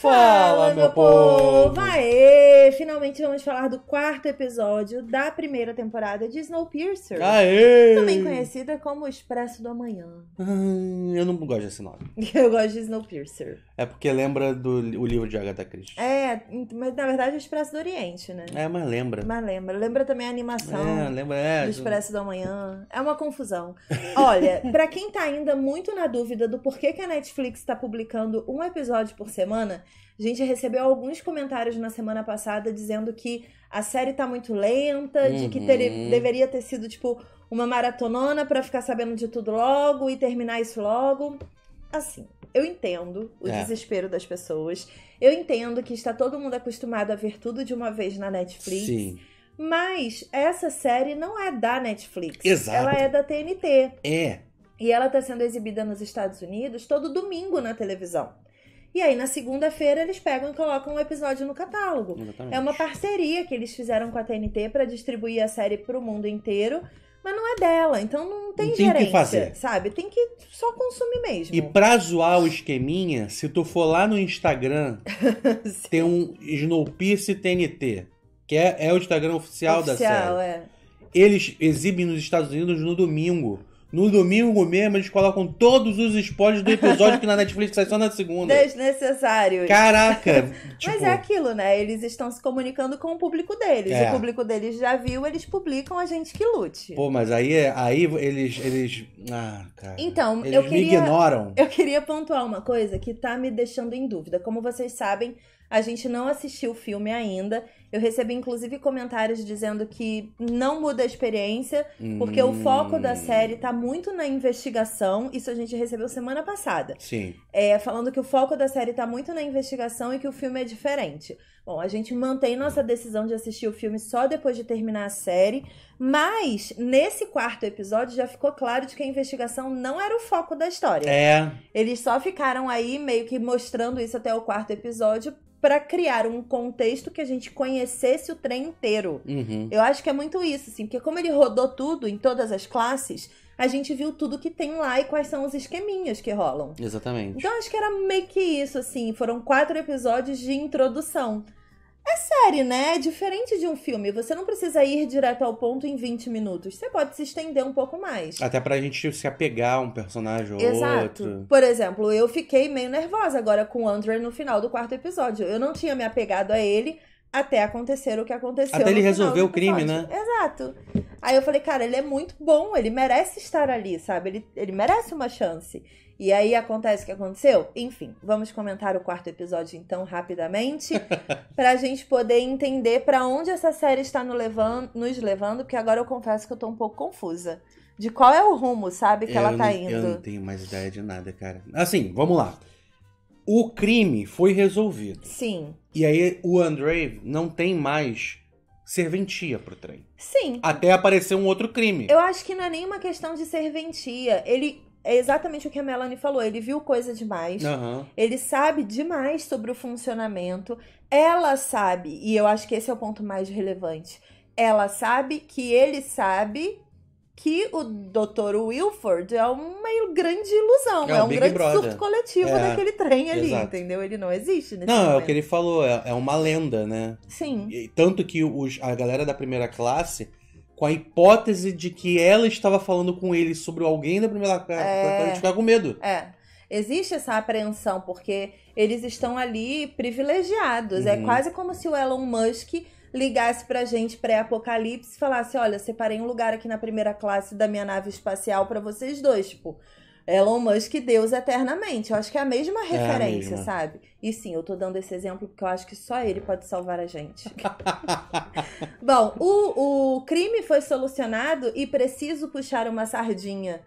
Fala, meu povo! Aê! finalmente vamos falar do quarto episódio da primeira temporada de Snowpiercer. Aê! Também conhecida como Expresso do Amanhã. Hum, eu não gosto desse nome. Eu gosto de Snowpiercer. É porque lembra do o livro de Agatha Christie. É, mas na verdade é o Expresso do Oriente, né? É, mas lembra. Mas lembra. Lembra também a animação é, lembra, é, do Expresso do Amanhã. É uma confusão. Olha, para quem tá ainda muito na dúvida do porquê que a Netflix tá publicando um episódio por semana, a gente recebeu alguns comentários na semana passada dizendo que a série tá muito lenta, uhum. de que uhum. ter, deveria ter sido, tipo, uma maratonona para ficar sabendo de tudo logo e terminar isso logo. Assim, eu entendo o é. desespero das pessoas. Eu entendo que está todo mundo acostumado a ver tudo de uma vez na Netflix. Sim. Mas essa série não é da Netflix. Exato. Ela é da TNT. É. E ela está sendo exibida nos Estados Unidos todo domingo na televisão. E aí, na segunda-feira, eles pegam e colocam um episódio no catálogo. Exatamente. É uma parceria que eles fizeram com a TNT para distribuir a série para o mundo inteiro mas não é dela, então não tem, tem gerência, que fazer. sabe? Tem que só consumir mesmo. E pra zoar o esqueminha, se tu for lá no Instagram, tem um Snowpiercer TNT, que é, é o Instagram oficial, oficial da série. É. Eles exibem nos Estados Unidos no domingo no domingo mesmo, eles colocam todos os spoilers do episódio que na Netflix sai só na segunda. Desnecessário. Caraca! tipo... Mas é aquilo, né? Eles estão se comunicando com o público deles. É. O público deles já viu, eles publicam a gente que lute. Pô, mas aí, aí eles. eles... Ah, cara. Então, eles eu queria. Me ignoram. Eu queria pontuar uma coisa que tá me deixando em dúvida. Como vocês sabem, a gente não assistiu o filme ainda. Eu recebi inclusive comentários dizendo que não muda a experiência, hum. porque o foco da série tá muito na investigação. Isso a gente recebeu semana passada. Sim. É, falando que o foco da série tá muito na investigação e que o filme é diferente. Bom, a gente mantém nossa hum. decisão de assistir o filme só depois de terminar a série, mas nesse quarto episódio já ficou claro de que a investigação não era o foco da história. É. Eles só ficaram aí meio que mostrando isso até o quarto episódio para criar um contexto que a gente conhece conhecesse o trem inteiro. Uhum. Eu acho que é muito isso, assim, porque como ele rodou tudo em todas as classes, a gente viu tudo que tem lá e quais são os esqueminhas que rolam. Exatamente. Então acho que era meio que isso, assim. Foram quatro episódios de introdução. É série, né? É diferente de um filme. Você não precisa ir direto ao ponto em 20 minutos. Você pode se estender um pouco mais. Até pra gente se apegar a um personagem ou Exato. outro. Por exemplo, eu fiquei meio nervosa agora com o André no final do quarto episódio. Eu não tinha me apegado a ele até acontecer o que aconteceu. Até ele resolver o crime, né? Exato. Aí eu falei, cara, ele é muito bom, ele merece estar ali, sabe? Ele, ele merece uma chance. E aí acontece o que aconteceu? Enfim, vamos comentar o quarto episódio então rapidamente, pra gente poder entender para onde essa série está no nos levando, porque agora eu confesso que eu tô um pouco confusa. De qual é o rumo, sabe, que eu ela tá não, indo. Eu não tenho mais ideia de nada, cara. Assim, vamos lá o crime foi resolvido. Sim. E aí o Andrei não tem mais serventia pro trem. Sim. Até aparecer um outro crime. Eu acho que não é nenhuma questão de serventia. Ele é exatamente o que a Melanie falou. Ele viu coisa demais. Uhum. Ele sabe demais sobre o funcionamento. Ela sabe, e eu acho que esse é o ponto mais relevante. Ela sabe que ele sabe que o Dr. Wilford é uma grande ilusão, é, é um Big grande Brother. surto coletivo é, daquele trem ali, exato. entendeu? Ele não existe nesse Não, momento. é o que ele falou, é, é uma lenda, né? Sim. E, tanto que os, a galera da primeira classe, com a hipótese de que ela estava falando com ele sobre alguém da primeira classe, é... ficar com medo. É. Existe essa apreensão, porque eles estão ali privilegiados. É uhum. É quase como se o Elon Musk ligasse pra gente pré-apocalipse e falasse: olha, separei um lugar aqui na primeira classe da minha nave espacial para vocês dois. Tipo, Elon Musk e Deus eternamente. Eu acho que é a mesma referência, é a mesma. sabe? E sim, eu tô dando esse exemplo porque eu acho que só ele pode salvar a gente. Bom, o, o crime foi solucionado e preciso puxar uma sardinha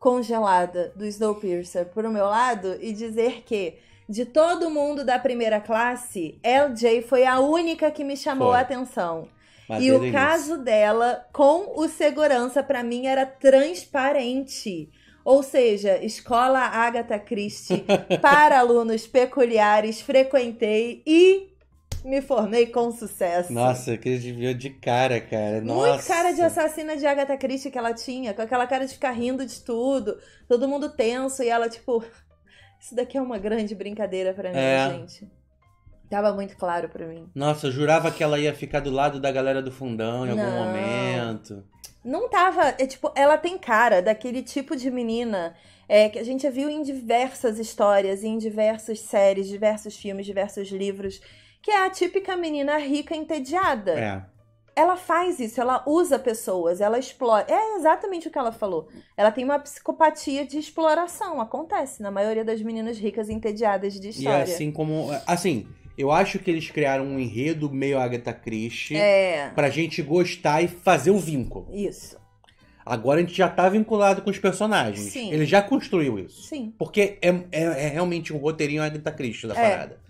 congelada do Snowpiercer pro meu lado e dizer que de todo mundo da primeira classe, LJ foi a única que me chamou foi. a atenção. Mas e o caso isso. dela com o segurança, para mim, era transparente. Ou seja, escola Agatha Christie para alunos peculiares, frequentei e me formei com sucesso. Nossa, que viu de cara, cara. Nossa. Muito cara de assassina de Agatha Christie que ela tinha, com aquela cara de ficar rindo de tudo, todo mundo tenso e ela tipo isso daqui é uma grande brincadeira para mim, é. gente. Tava muito claro para mim. Nossa, eu jurava que ela ia ficar do lado da galera do fundão em Não. algum momento. Não tava. É tipo, ela tem cara daquele tipo de menina é, que a gente já viu em diversas histórias, em diversas séries, diversos filmes, diversos livros, que é a típica menina rica entediada. É ela faz isso, ela usa pessoas, ela explora. É exatamente o que ela falou. Ela tem uma psicopatia de exploração, acontece na maioria das meninas ricas entediadas de é história. E assim como. É, assim, eu acho que eles criaram um enredo meio Agatha Christie é... pra gente gostar e fazer o um vínculo. Isso. Agora a gente já tá vinculado com os personagens. Sim. Ele já construiu isso. Sim. Porque é, é, é realmente um roteirinho Agatha Christie da é. parada.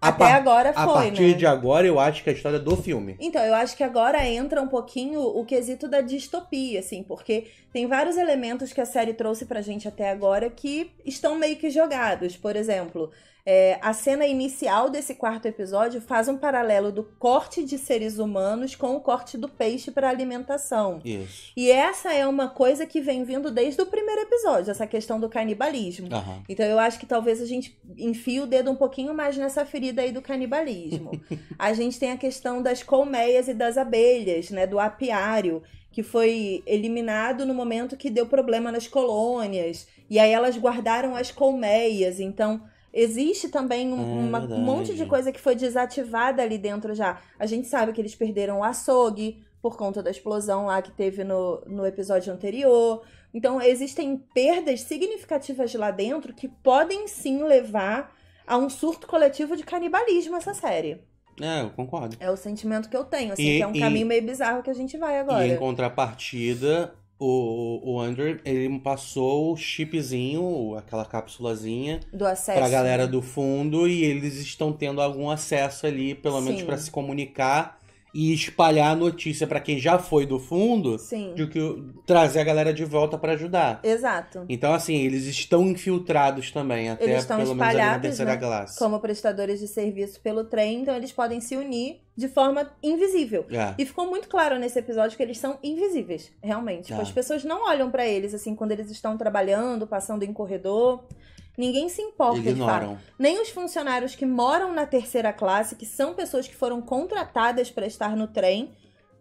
Até agora foi, né? A partir né? de agora, eu acho que é a história do filme. Então, eu acho que agora entra um pouquinho o quesito da distopia, assim, porque tem vários elementos que a série trouxe pra gente até agora que estão meio que jogados. Por exemplo, é, a cena inicial desse quarto episódio faz um paralelo do corte de seres humanos com o corte do peixe para alimentação. Isso. E essa é uma coisa que vem vindo desde o primeiro episódio, essa questão do canibalismo. Uhum. Então eu acho que talvez a gente enfie o dedo um pouquinho mais nessa ferida aí do canibalismo. a gente tem a questão das colmeias e das abelhas, né, do apiário, que foi eliminado no momento que deu problema nas colônias. E aí elas guardaram as colmeias, então existe também um, é monte de coisa que foi desativada ali dentro já. A gente sabe que eles perderam o açougue por conta da explosão lá que teve no, no episódio anterior. Então, existem perdas significativas lá dentro que podem sim levar a um surto coletivo de canibalismo essa série. É, eu concordo. É o sentimento que eu tenho, assim, e, que é um e, caminho meio bizarro que a gente vai agora. E em contrapartida, o, o Android, ele passou o chipzinho, aquela cápsulazinha, do acesso. pra galera do fundo e eles estão tendo algum acesso ali, pelo menos para se comunicar e espalhar a notícia para quem já foi do fundo, Sim. de que trazer a galera de volta para ajudar. Exato. Então assim, eles estão infiltrados também até eles estão pelo menos ali na terceira né? classe. Como prestadores de serviço pelo trem, então eles podem se unir de forma invisível. É. E ficou muito claro nesse episódio que eles são invisíveis, realmente. Tipo, é. as pessoas não olham para eles assim quando eles estão trabalhando, passando em corredor. Ninguém se importa, Ignoram. de fato. Nem os funcionários que moram na terceira classe, que são pessoas que foram contratadas para estar no trem,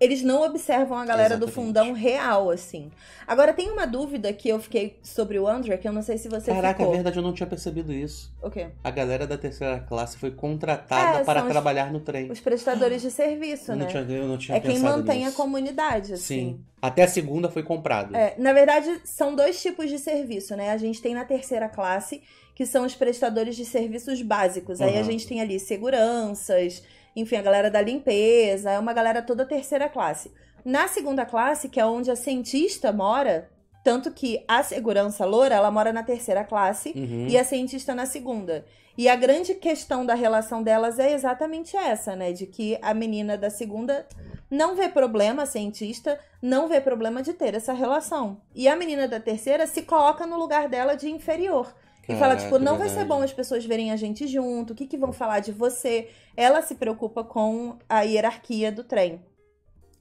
eles não observam a galera Exatamente. do fundão real, assim. Agora, tem uma dúvida que eu fiquei sobre o André, que eu não sei se você Caraca, é ficou. é verdade, eu não tinha percebido isso. O quê? A galera da terceira classe foi contratada é, para trabalhar os, no trem. Os prestadores de serviço, né? Tinha, eu não tinha é quem mantém nisso. a comunidade, assim. Sim. Até a segunda foi comprado. É, na verdade, são dois tipos de serviço, né? A gente tem na terceira classe, que são os prestadores de serviços básicos. Uhum. Aí a gente tem ali seguranças enfim, a galera da limpeza, é uma galera toda terceira classe. Na segunda classe, que é onde a cientista mora, tanto que a segurança loura, ela mora na terceira classe uhum. e a cientista na segunda. E a grande questão da relação delas é exatamente essa, né? De que a menina da segunda não vê problema, a cientista não vê problema de ter essa relação. E a menina da terceira se coloca no lugar dela de inferior e fala, tipo, não vai ser bom as pessoas verem a gente junto, o que, que vão falar de você? Ela se preocupa com a hierarquia do trem.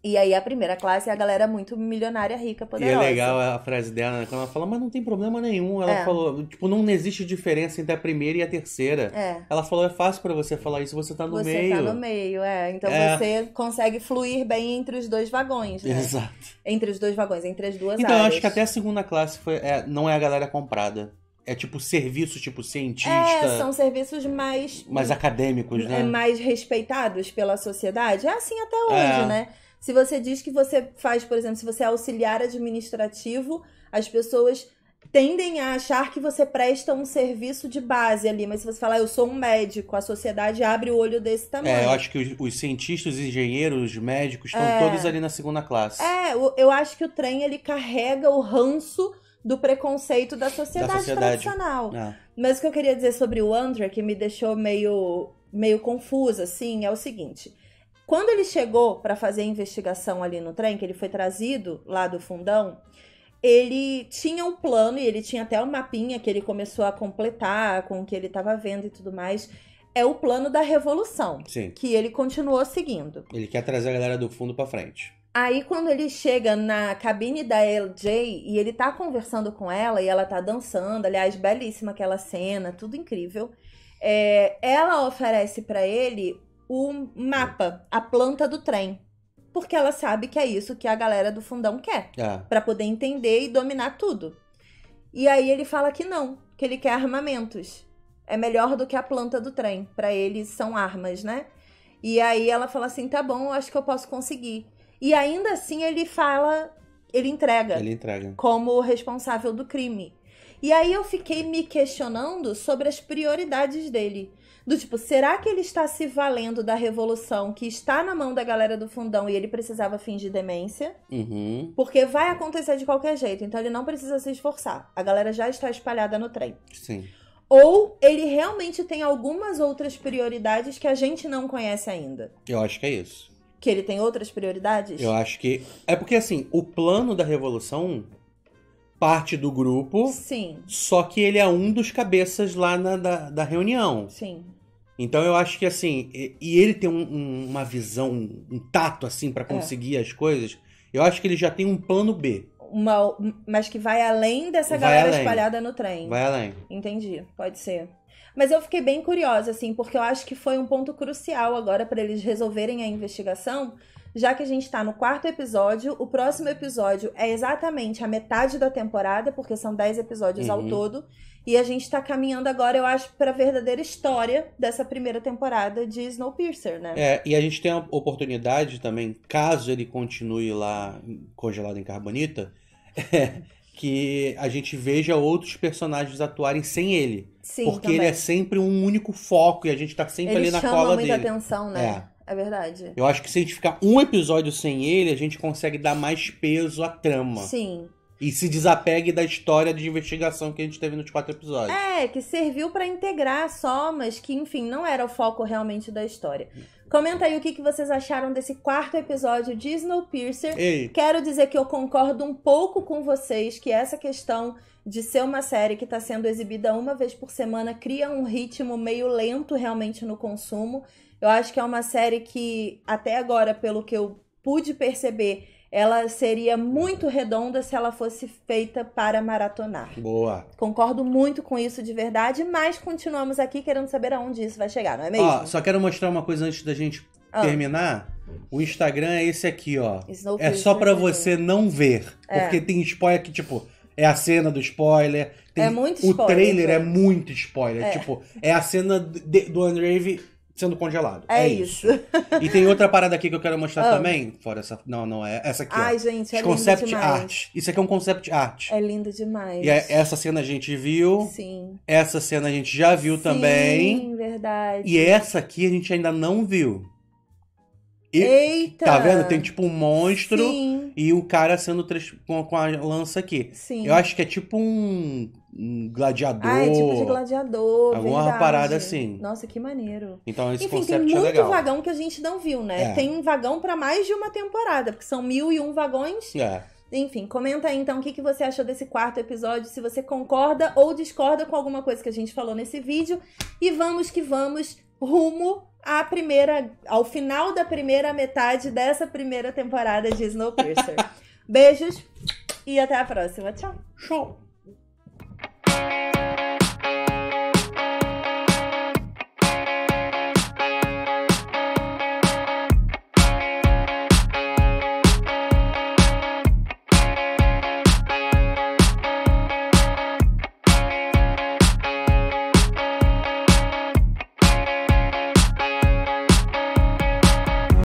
E aí a primeira classe é a galera muito milionária, rica, poderosa. E é legal a frase dela, né? Quando ela fala, mas não tem problema nenhum. Ela é. falou, tipo, não existe diferença entre a primeira e a terceira. É. Ela falou, é fácil para você falar isso, você tá no você tá meio. Você tá no meio, é. Então é. você consegue fluir bem entre os dois vagões, né? Exato. Entre os dois vagões, entre as duas então, áreas. Então, acho que até a segunda classe foi, é, não é a galera comprada é tipo serviço, tipo cientista. É, são serviços mais. Mais acadêmicos, né? É, mais respeitados pela sociedade. É assim até é. hoje, é. né? Se você diz que você faz, por exemplo, se você é auxiliar administrativo, as pessoas tendem a achar que você presta um serviço de base ali, mas se você falar ah, eu sou um médico, a sociedade abre o olho desse tamanho. É, eu acho que os, os cientistas, engenheiros, médicos estão é. todos ali na segunda classe. É, eu, eu acho que o trem ele carrega o ranço do preconceito da sociedade, da sociedade. tradicional. É. Mas o que eu queria dizer sobre o André, que me deixou meio, meio confusa, assim, é o seguinte. Quando ele chegou para fazer a investigação ali no trem, que ele foi trazido lá do fundão, ele tinha um plano e ele tinha até um mapinha que ele começou a completar com o que ele estava vendo e tudo mais. É o plano da revolução, Sim. que ele continuou seguindo. Ele quer trazer a galera do fundo para frente. Aí quando ele chega na cabine da LJ e ele tá conversando com ela e ela tá dançando, aliás, belíssima aquela cena, tudo incrível. É, ela oferece para ele o mapa, a planta do trem, porque ela sabe que é isso que a galera do fundão quer, ah. É. para poder entender e dominar tudo. E aí ele fala que não, que ele quer armamentos. É melhor do que a planta do trem, para ele são armas, né? E aí ela fala assim: "Tá bom, eu acho que eu posso conseguir". E ainda assim ele fala, ele entrega. Ele entrega. Como o responsável do crime. E aí eu fiquei me questionando sobre as prioridades dele. Do tipo, será que ele está se valendo da revolução que está na mão da galera do fundão e ele precisava fingir demência? Uhum. Porque vai acontecer de qualquer jeito, então ele não precisa se esforçar. A galera já está espalhada no trem. Sim. Ou ele realmente tem algumas outras prioridades que a gente não conhece ainda. Eu acho que é isso que ele tem outras prioridades? Eu acho que. É porque, assim, o plano da Revolução parte do grupo. Sim. Só que ele é um dos cabeças lá na, da, da reunião. Sim. Então eu acho que, assim. E, e ele tem um, um, uma visão, um, tato, assim, para é. conseguir é. as coisas. Eu acho que ele já tem um plano B. Uma, mas que vai além dessa vai galera além. espalhada no trem. Vai além. Entendi. Pode ser. Mas eu fiquei bem curiosa, assim, porque eu acho que foi um ponto crucial agora para eles resolverem a investigação, já que a gente está no quarto episódio. O próximo episódio é exatamente a metade da temporada, porque são dez episódios uhum. ao todo. E a gente está caminhando agora, eu acho, para a verdadeira história dessa primeira temporada de Snowpiercer, né? É, e a gente tem a oportunidade também, caso ele continue lá congelado em carbonita, é, que a gente veja outros personagens atuarem sem ele. Sim, porque também. ele é sempre um único foco e a gente tá sempre ele ali na cola dele. Ele chama muita atenção, né? É. é. verdade. Eu acho que se a gente ficar um episódio sem ele, a gente consegue dar mais peso à trama. Sim. E se desapegue da história de investigação que a gente teve nos quatro episódios. É, que serviu para integrar só, mas que, enfim, não era o foco realmente da história. Comenta aí o que, que vocês acharam desse quarto episódio de Snowpiercer. Ei. Quero dizer que eu concordo um pouco com vocês que essa questão de ser uma série que está sendo exibida uma vez por semana, cria um ritmo meio lento realmente no consumo. Eu acho que é uma série que, até agora, pelo que eu pude perceber, ela seria muito redonda se ela fosse feita para maratonar. Boa. Concordo muito com isso de verdade, mas continuamos aqui querendo saber aonde isso vai chegar, não é mesmo? Ó, só quero mostrar uma coisa antes da gente ah. terminar. O Instagram é esse aqui, ó. é só para você não ver, é. porque tem spoiler que tipo é a cena do spoiler. Tem, é muito spoiler. O trailer é muito spoiler. É. Tipo, é a cena de, do Unrave sendo congelado. É, é isso. isso. e tem outra parada aqui que eu quero mostrar oh. também. Fora essa. Não, não, é essa aqui. Ai, ó. gente, é concept lindo demais. art. Isso aqui é um concept art. É lindo demais. E é, essa cena a gente viu. Sim. Essa cena a gente já viu Sim, também. Sim, verdade. E essa aqui a gente ainda não viu. E, Eita! Tá vendo? Tem tipo um monstro Sim. e o cara sendo com, com, a lança aqui. Sim. Eu acho que é tipo um, um gladiador. Ah, é tipo de gladiador. Alguma verdade. parada assim. Nossa, que maneiro. Então esse Enfim, tem é muito é legal. vagão que a gente não viu, né? É. Tem vagão para mais de uma temporada, porque são mil e um vagões. É. Enfim, comenta aí então o que, que você achou desse quarto episódio, se você concorda ou discorda com alguma coisa que a gente falou nesse vídeo. E vamos que vamos rumo à primeira, ao final da primeira metade dessa primeira temporada de Snowpiercer. Beijos e até a próxima. Tchau. Tchau.